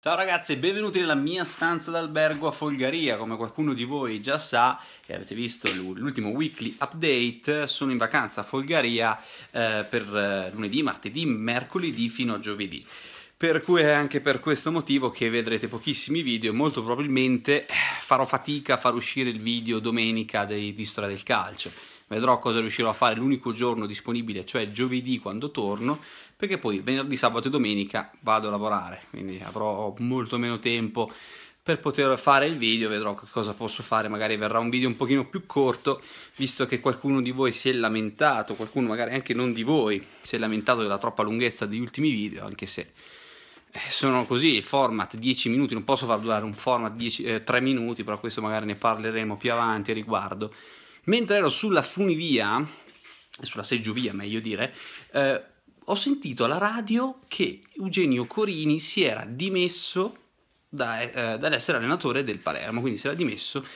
Ciao ragazzi benvenuti nella mia stanza d'albergo a Folgaria, come qualcuno di voi già sa e avete visto l'ultimo weekly update, sono in vacanza a Folgaria eh, per eh, lunedì, martedì, mercoledì fino a giovedì. Per cui è anche per questo motivo che vedrete pochissimi video, molto probabilmente farò fatica a far uscire il video domenica dei, di storia del calcio vedrò cosa riuscirò a fare l'unico giorno disponibile, cioè giovedì quando torno, perché poi venerdì, sabato e domenica vado a lavorare, quindi avrò molto meno tempo per poter fare il video, vedrò che cosa posso fare, magari verrà un video un pochino più corto, visto che qualcuno di voi si è lamentato, qualcuno magari anche non di voi, si è lamentato della troppa lunghezza degli ultimi video, anche se eh, sono così, il format 10 minuti, non posso far durare un format 10, eh, 3 minuti, però questo magari ne parleremo più avanti a riguardo, mentre ero sulla funivia, sulla seggiovia meglio dire, eh, ho sentito alla radio che Eugenio Corini si era dimesso da, eh, dall'essere allenatore del Palermo, quindi si era dimesso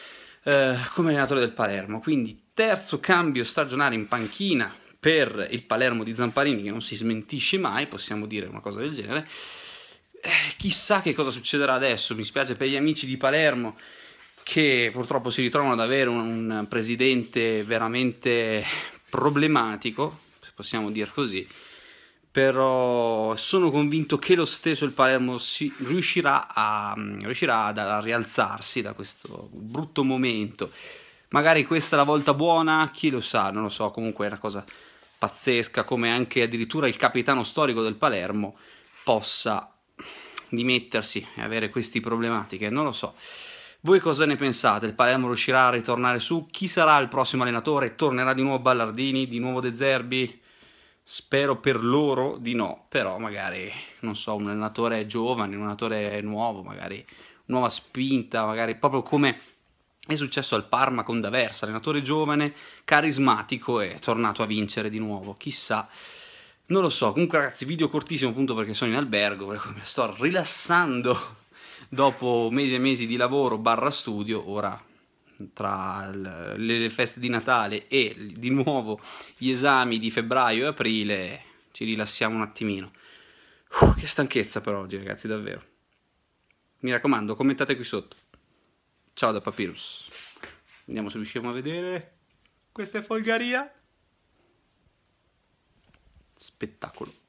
eh, come allenatore del Palermo, quindi terzo cambio stagionale in panchina per il Palermo di Zamparini che non si smentisce mai, possiamo dire una cosa del genere. Eh, chissà che cosa succederà adesso, mi spiace per gli amici di Palermo che purtroppo si ritrovano ad avere un presidente veramente problematico, se possiamo dire così, però sono convinto che lo stesso il Palermo riuscirà, a, mm, riuscirà ad, a rialzarsi da questo brutto momento. Magari questa è la volta buona, chi lo sa, non lo so, comunque è una cosa pazzesca come anche addirittura il capitano storico del Palermo possa dimettersi e avere queste problematiche, non lo so. Voi cosa ne pensate? Il Palermo riuscirà a ritornare su? Chi sarà il prossimo allenatore? Tornerà di nuovo Ballardini? Di nuovo De Zerbi? Spero per loro di no, però magari, non so, un allenatore giovane, un allenatore nuovo, magari nuova spinta, magari proprio come è successo al Parma con D'Aversa, allenatore giovane, carismatico e tornato a vincere di nuovo, chissà. Non lo so, comunque ragazzi, video cortissimo appunto perché sono in albergo, perché mi sto rilassando dopo mesi e mesi di lavoro barra studio, ora tra le feste di Natale e di nuovo gli esami di febbraio e aprile ci rilassiamo un attimino. Uff, che stanchezza per oggi ragazzi, davvero. Mi raccomando, commentate qui sotto. Ciao da Papyrus. Vediamo se riusciamo a vedere. Questa è Folgaria. Spettacolo.